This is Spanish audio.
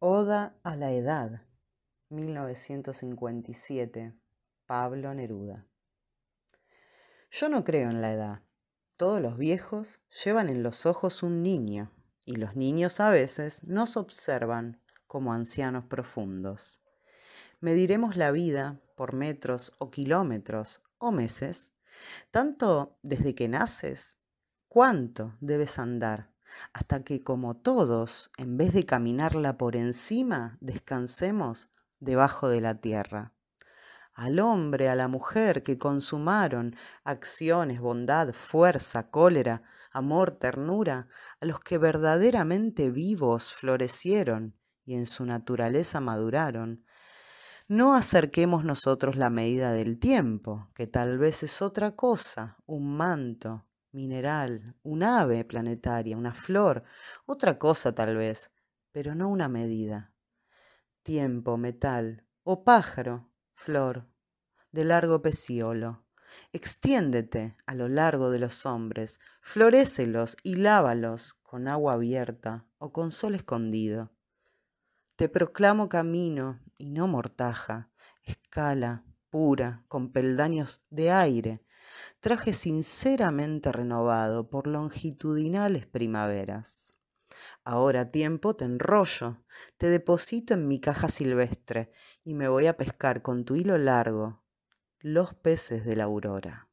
Oda a la Edad, 1957, Pablo Neruda. Yo no creo en la edad. Todos los viejos llevan en los ojos un niño, y los niños a veces nos observan como ancianos profundos. Mediremos la vida por metros o kilómetros o meses, tanto desde que naces, cuánto debes andar hasta que como todos, en vez de caminarla por encima, descansemos debajo de la tierra. Al hombre, a la mujer que consumaron acciones, bondad, fuerza, cólera, amor, ternura, a los que verdaderamente vivos florecieron y en su naturaleza maduraron, no acerquemos nosotros la medida del tiempo, que tal vez es otra cosa, un manto, mineral, un ave planetaria, una flor, otra cosa tal vez, pero no una medida. Tiempo, metal, o pájaro, flor, de largo peciolo. Extiéndete a lo largo de los hombres, florécelos y lávalos con agua abierta o con sol escondido. Te proclamo camino y no mortaja, escala pura, con peldaños de aire, traje sinceramente renovado por longitudinales primaveras. Ahora tiempo te enrollo, te deposito en mi caja silvestre y me voy a pescar con tu hilo largo los peces de la aurora.